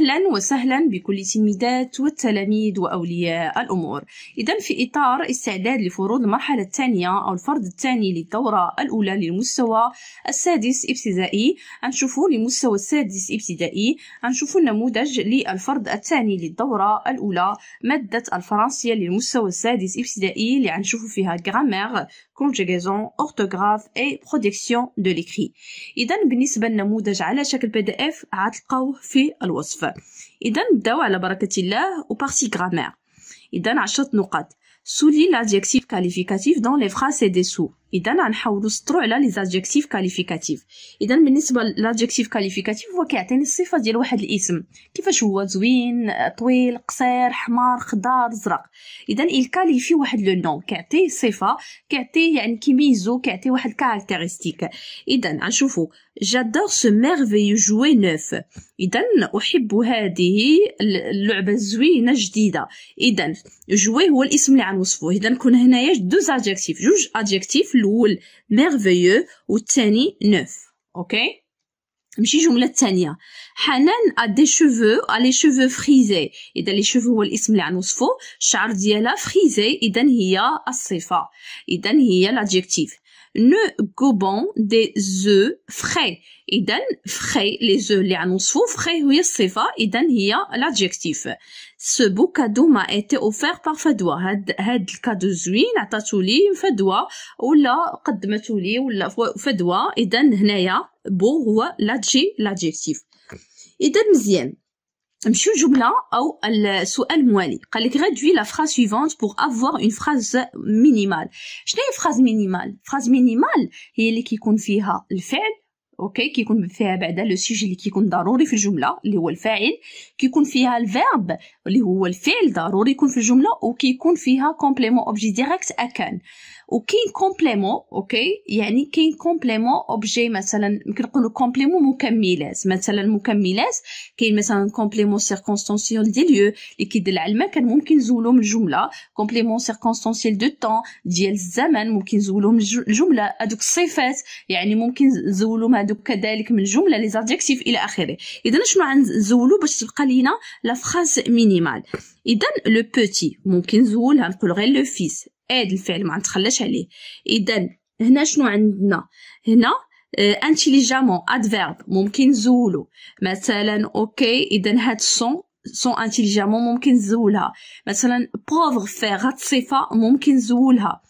أهلا وسهلا بكل تلميذات والتلاميذ وأولياء الأمور إذا في إطار استعداد لفروض المرحلة الثانية أو الفرض الثاني للدورة الأولى للمستوى السادس ابتدائي غنشوفوا لمستوى السادس ابتدائي غنشوفوا النموذج للفرض الثاني للدورة الأولى مادة الفرنسية للمستوى السادس ابتدائي اللي غنشوفوا فيها جرامير conjugaison, orthographe et بروديكسيون de l'écrit. إذا بالنسبة للنموذج على شكل بي دي اف في الوصف. إذن إذا على بركة الله وبارتي غرامير إذا عشرة نقاط سولي لادجيكتيف كاليفيكاتيف دون لي فراس دي سو اذا غنحاولوا نسطروا على لي زادجيكتيف كاليفيكاتيف اذا بالنسبه لادجيكتيف كاليفيكاتيف هو كيعطيني الصفه ديال واحد الاسم كيفاش هو زوين طويل قصير حمار خضار زرق اذا الكاليفي واحد لو نو كيعطيه صفه كيعطيه يعني كيميزو كيعطيه واحد كاركتيرستيك اذا غنشوفوا جادور سو ميرفيو جوي نوف اذا احب هذه اللعبه الزوينه جديده اذا جوي هو الاسم اللي غنوصفوه اذا كون هنايا دو ادجيكتيف جوج ادجيكتيف الأول ميرفيو والثاني نوف أوكي ماشي جملة الثانية حنان ا دي شوفو ا لي شوفو فريزي إذا لي شوفو هو الاسم اللي غنوصفو الشعر ديالها فريزي إذا هي الصفة إذا هي l'adjectif nous gobons des œufs frais. Et frais, les œufs, les frais, oui, c'est va, et il y a l'adjectif. Ce beau cadeau m'a été offert par Fadwa. Had, le زوين Fadwa. l'adjectif. اذا نمشيو جملة أو السؤال موالي قال لك réduis la بوغ أفواغ أون avoir مينيمال شناهي minimale شنو هي مينيمال هي اللي كيكون فيها الفعل اوكي كيكون فيها بعدا لو سيجي اللي كيكون ضروري في الجمله اللي هو الفاعل كيكون فيها الفيرب اللي هو الفعل ضروري يكون في الجمله وكيكون فيها كومبليمون اوبجي ديريكت اكان وكاين كومبليمون اوكي يعني كاين كومبليمون اوبجي مثلا ممكن نقولوا كومبليمون مكملات مثلا مكملات كاين مثلا كومبليمون سيركونستانسيال دي ليو اللي كيدل على المكان ممكن نزولو من الجمله كومبليمون سيركونستانسيال دو طون ديال الزمن ممكن نزولو من الجمله هذوك الصفات يعني ممكن نزولو هذوك كذلك من الجمله لي الى اخره اذا شنو غنزولو باش تبقى لينا لا فراز animal اذا لو بوتي ممكن نزولها نقول غير لو فيس هذا الفعل ما نتخلاش عليه اذا هنا شنو عندنا هنا انتيليجامون ادفيرب ممكن نزولو مثلا اوكي اذا هاد سون سون انتيليجامون ممكن نزولها مثلا بوفر فيغ هاد الصفه ممكن نزولها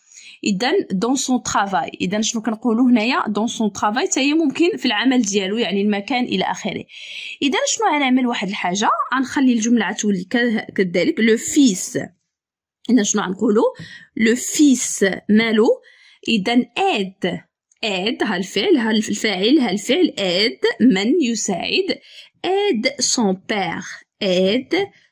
اذا دون سون ترافاي اذا شنو كنقولوا هنايا دون سون ترافاي حتى هي ممكن في العمل ديالو يعني المكان الى اخره اذا شنو غنعمل واحد الحاجه غنخلي الجمله تولي كذلك لو فيس اذا شنو غنقولوا لو فيس مالو اذا اد اد ها الفعل ها الفاعل ها الفعل اد من يساعد اد سون بير اد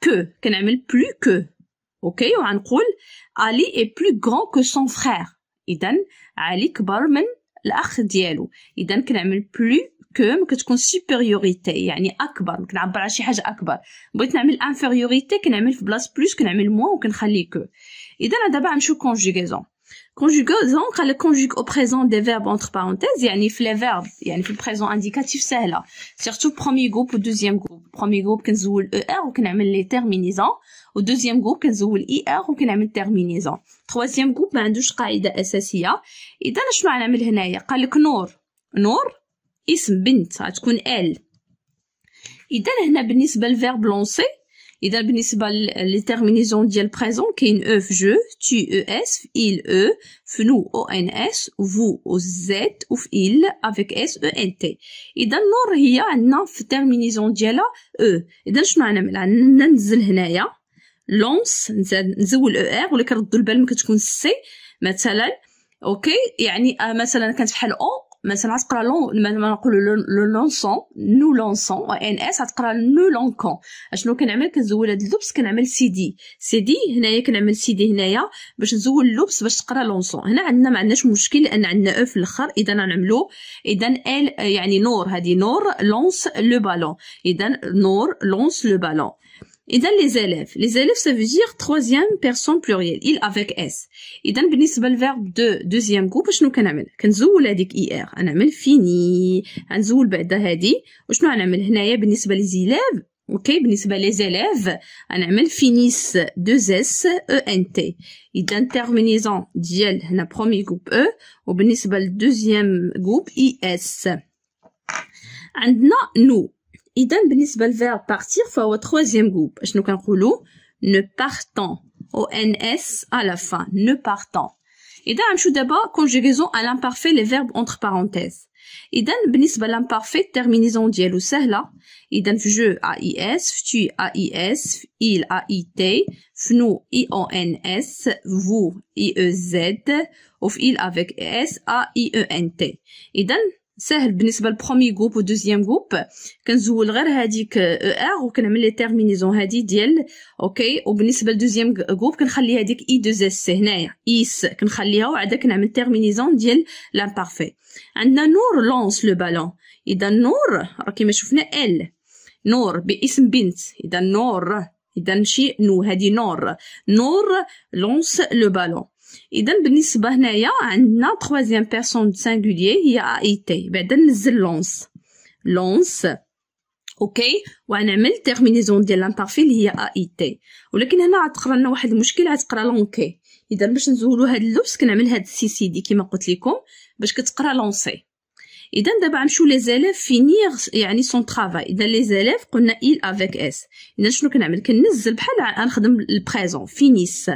que كنعمل plus que اوكي وغنقول علي est plus grand que son frère اذا علي كبر من الاخ ديالو اذا كنعمل plus que كتكون supériorité يعني اكبر كنعبر على شي حاجه اكبر بغيت نعمل infériorité كنعمل في بلاص plus كنعمل moins وكنخلي que اذا دابا غنمشيو conjugaison conjugaison قال conjugue au présent des verbes entre parenthèses يعني في les verbes يعني في le présent indicatif سهله surtout premier groupe ou deuxième groupe premier groupe كنزول er وكنعمل les terminaisons و deuxième groupe كنزول er وكنعمل terminaison troisième groupe ما عندوش قاعده اساسيه اذا شنو غنعمل هنايا قال لك نور نور اسم بنت غتكون ال اذا هنا بالنسبه للفيرب لونسي اذا بالنسبه للتيرمينيزون ديال بريزون كاين او e في جو tu es في il e في nous ons vous او زد و في il افيك اس او ان تي اذا نور هي عندنا في التيرمينيزون ديالها او e. اذا شنو غنعمل عندنا ننزل هنايا لونس نزول او e ار ولا كردوا البال ملي كتكون سي مثلا اوكي يعني آه، مثلا كانت بحال او مثلا غتقرا لون ما نقولوا لو لونسون نو لونسون و ان اس غتقرا نو لونكون اشنو كنعمل كنزول هاد اللبس كنعمل سي دي سي دي هنايا كنعمل سي دي هنايا باش نزول اللبس باش تقرا لونسون هنا عندنا ما عندناش مشكل لان عندنا او في الاخر اذا غنعملو اذا ال يعني نور هادي نور لونس لو بالون اذا نور لونس لو بالون Et dans les élèves, les élèves, ça veut dire troisième personne plurielle, il avec s. Et dans le verbe de deuxième groupe, je qu'on vous voulez ir, on je qu'on je on terminaison premier groupe e وبالنسبه للدوزيام groupe is nous Idan, benis partir, fa le troisième groupe. Ajnou ka koulou, ne partant. O-N-S, à la fin. Ne partant. Idan, amchou d'abord conjugaison, à l'imparfait, les verbes entre parenthèses. donne benis bal l'imparfait, terminaison d'yel ou celle-là. Idan, fjö, a-i-s, ftu, a-i-s, il, a-i-t, fnu, i-o-n-s, vous, i-e-z, ou il, avec e s, a, i-e-n-t. E Idan, سهل بالنسبه للبرومي جروب دوزيام جروب كنزول غير هذيك او ار وكنعمل لي تيرمينيزون هذه ديال اوكي وبالنسبه لدوزيام جروب كنخلي هذيك اي دو اس هنايا ايس كنخليها وعاد كنعمل تيرمينيزون ديال لامبارفي عندنا نور لونس لو بالون اذا نور راه كيما شفنا ال نور باسم بنت اذا نور اذا ماشي نو هذه نور نور لونس لو بالون اذا بالنسبه هنايا عندنا تخوازيام بيرسون سينغولير هي اي تي بعدا نزل لونس لونس اوكي وغنعمل تيرمينيزون ديال لامبارفي اللي هي اي تي ولكن هنا غتقرا لنا واحد المشكل غتقرا لونكي اذا باش نزولو هاد اللبس كنعمل هاد السي سي دي كما قلت لكم باش كتقرا لونسي اذا دابا غنمشيو لي زاليف فينيغ يعني سون طرافاي اذا لي زاليف قلنا ايل افيك اس اذا شنو كنعمل كنزل بحال غنخدم البريزون فينيس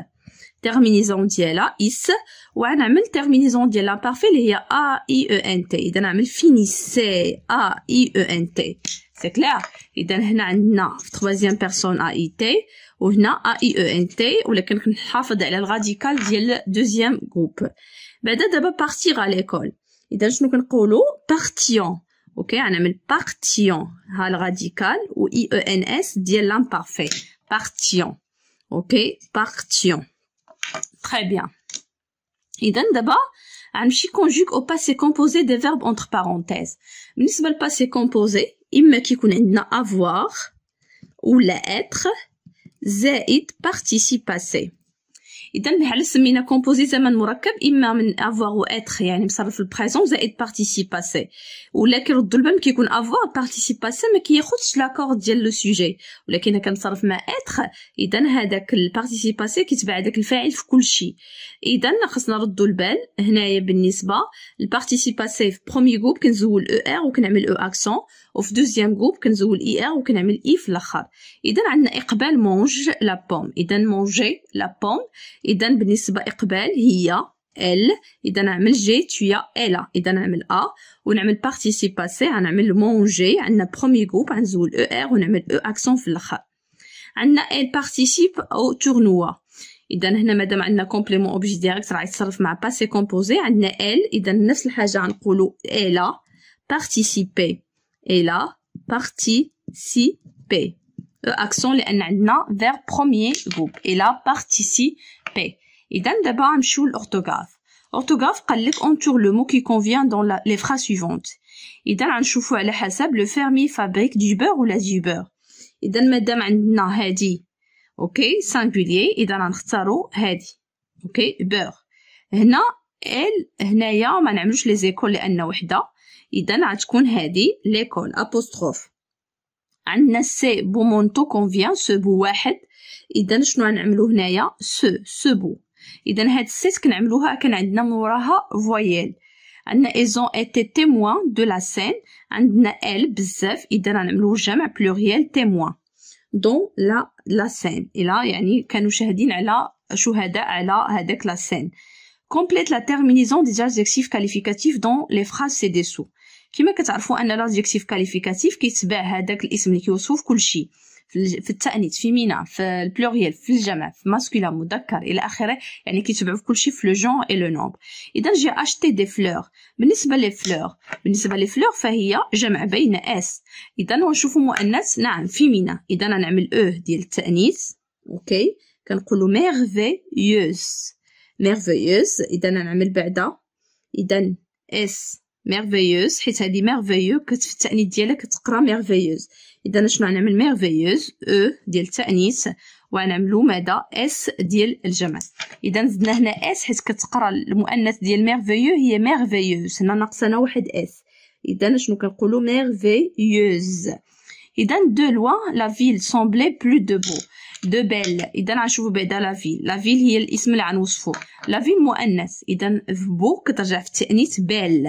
Terminaison diela is. Ou un amel terminaison diela parfait li a a i e n t. Et un amel finissé a i e n t. C'est clair. Et d'un héna na troisième personne a i t. Ou na a i e n t. Ou lequel que la fa de là le radical diel deuxième groupe. Ben d'un d'abord partir à l'école. Et d'un je nous partions. Ok? Un amel partions. Al radical ou i e n s diel l'imparfait parfait. Partions. Ok? Partions. Très bien. Et d'abord, chi conjugue au passé composé des verbes entre parenthèses. Nous le passé composé, il me qui connaît avoir ou l'être, zéit participe passé. اذا علاش سمينا كومبوزي زمن مركب اما من افوار و اتر يعني مصرف البريزون زائد بارتيسيب باسي ولا كيردوا البال كيكون افوار بارتيسيب باسي ما كياخذش لاكورد ديال لو سوجي ولكن كنصرف مع اتر اذا هذاك البارتيسيب باسي كيتبع داك الفاعل في كل شيء اذا خصنا نردو البال هنايا بالنسبه البارتيسيب باسي في برومي جروب كنزول او er ار وكنعمل او e اكسون وفي دوزيام جروب كنزول اي ار وكنعمل اي في الاخر اذا عندنا اقبال مونج لا بوم اذا مونجي لا بوم اذا بالنسبه اقبال هي ال اذا نعمل جي تويا الا اذا نعمل ا ونعمل بارتيسيباسي غنعمل مونجي عندنا برومي جروب غنزول او ار ونعمل او e اكسون في الاخر عندنا ال بارتيسيب او تورنوا اذا هنا مادام عندنا كومبليمون اوبجي ديريكت راه يتصرف مع باسي كومبوزي عندنا ال اذا نفس الحاجه غنقولوا الا بارتيسيبي الا بارتيسيبي او اكسون لان عندنا فير بروميير جروب الا بارتيسيبي إذا دابا غنمشيو لأورتوغاف أورتوغاف قالك أونتور لو مو كي convient دون la... les phrases suivantes إذا غنشوفو على حسب لو فيرمي فابريك دو بور ولا دي بور إذا مادام عندنا هادي أوكي سانغوليي إذا غنختارو هادي أوكي بور هنا ال هنايا ما نعملوش لي زيكول لأن وحدة إذا غتكون هادي ليكول أبوستروف عندنا سي مونتو كونفيان سو بو واحد إذا شنو غنعملو هنايا سو سو بو اذا هاد السيت كنعملوها كان عندنا من وراها فويال عندنا ايزون ايتي تيموان دو لا سين عندنا ال بزاف اذا غنعملو جمع بلوريال تيموان دون لا لا سين الى يعني كانوا شاهدين على شهداء على هذاك لا سين لا تيرمينيزون terminaison des كاليفيكاتيف دون لي les سي دي سو كما كتعرفوا ان l'adjectif كاليفيكاتيف كيتبع هذاك الاسم اللي كيوصف كلشي في التانيث مينا في البلوريال في الجمع في ماسكولا مذكر الى اخره يعني كيتبعوا في كلشي في لو جون اي لو نومبر اذا جي اشتي دي فلور بالنسبه لي فلور بالنسبه لي فلور فهي جمع بين اس اذا ونشوفوا مؤنث نعم في مينا اذا نعمل او e ديال التانيث اوكي كنقولوا ميرفيوز ميرفيوز اذا نعمل بعدا اذا اس ميرفيوز حيت هادي ميرفيو في التأنيث ديالها كتقرا ميرفيوز اذا شنو غنعمل ميرفيوز او e ديال التأنيث وغنعملو مدى اس ديال الجمع اذا زدنا هنا اس حيت كتقرا المؤنث ديال ميرفيو هي ميرفيوز هنا ناقصنا واحد اس اذا شنو كنقولو ميرفيوز اذا دو لوا لا فيل سومبلي بلو دو بو دو بيل اذا غنشوفو بعدا لا فيل لا فيل هي الاسم اللي غنوصفو لا فيل مؤنث اذا في بو كترجع في التانيث بيل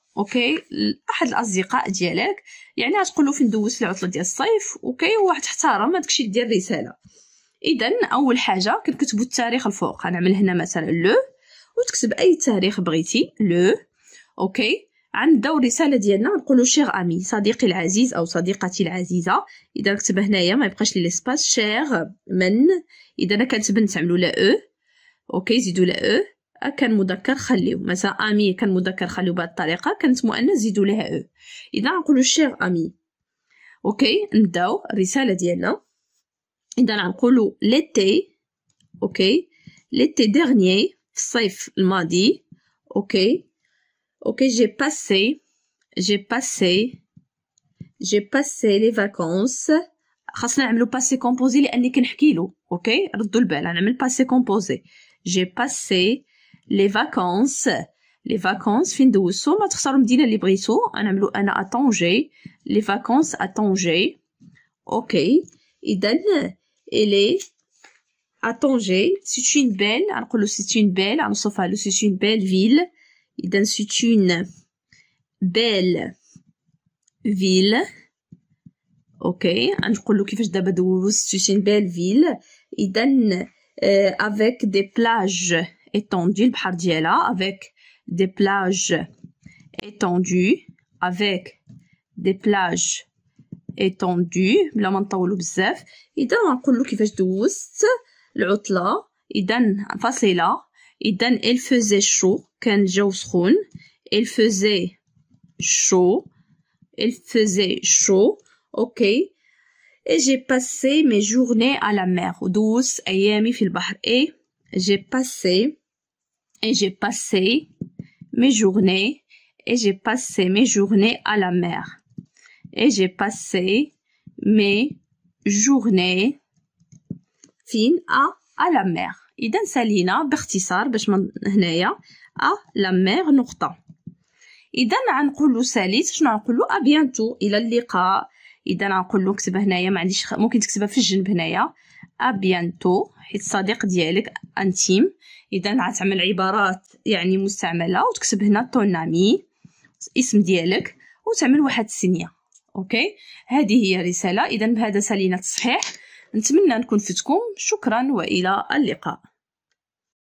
اوكي احد الاصدقاء ديالك يعني غتقول له فين دوزت العطله ديال الصيف اوكي هو تحترم الشيء ديال الرساله اذا اول حاجه كنكتبوا التاريخ الفوق غنعمل هنا مثلا لو وتكتب اي تاريخ بغيتي لو اوكي دور الرساله ديالنا نقولو شير امي صديقي العزيز او صديقتي العزيزه اذا نكتب هنايا ما يبقاش لي ليسباس شير من اذا كانت بنت عملوا لا او اوكي زيدوا لا او كان مذكر خليو مثلا امي كان مذكر خليو بهذه الطريقه كانت مؤنث زيدو لها او اذا نقولوا شير امي اوكي نبداو الرساله ديالنا اذا نقولوا ليتي اوكي ليتي ديرنيي في الصيف الماضي اوكي اوكي جي باسي جي باسي جي باسي لي فاكونس خاصنا نعملو باسي كومبوزي لاني كنحكي له اوكي ردوا البال نعمل باسي كومبوزي جي باسي les vacances. Les vacances, fin de ouso, ma trsalum dina libriso, anamlu ana à Tanger. Les vacances à Tanger. Ok. Idan, elle est à Tanger. C'est une belle, alors c'est une belle, alors sofa, c'est une belle ville. Idan, c'est une belle ville. Ok. Alors le kifesh d'abadou, c'est une belle ville. Idan, euh, avec des plages étendu le Bhardiela, avec des plages étendues, avec des plages étendues, la mantaoulou bzef. Et dans un coulou qui fait de ouest, l'outla, Il donne un là, Il donne. il faisait chaud, quand il faisait chaud, il faisait chaud, ok. Et j'ai passé mes journées à la mer, douce, ayami fil et j'ai passé et j'ai passé mes journées et j'ai passé mes journées à la mer. Et j'ai passé mes journées فين à à la mer. إذا سالينا باختصار باش من هنايا أ لا mer نقطة. إذا غنقولو ساليت شنو غنقولو ا بيانتو إلى اللقاء. إذا غنقولو كتب هنايا ما عنديش ممكن تكتبها في الجنب هنايا ا بيانتو حيت الصديق ديالك انتيم اذا غتعمل عبارات يعني مستعمله وتكتب هنا تونامي اسم ديالك وتعمل واحد السنيه اوكي هذه هي الرساله اذا بهذا سالينا التصحيح نتمنى نكون فتكم شكرا والى اللقاء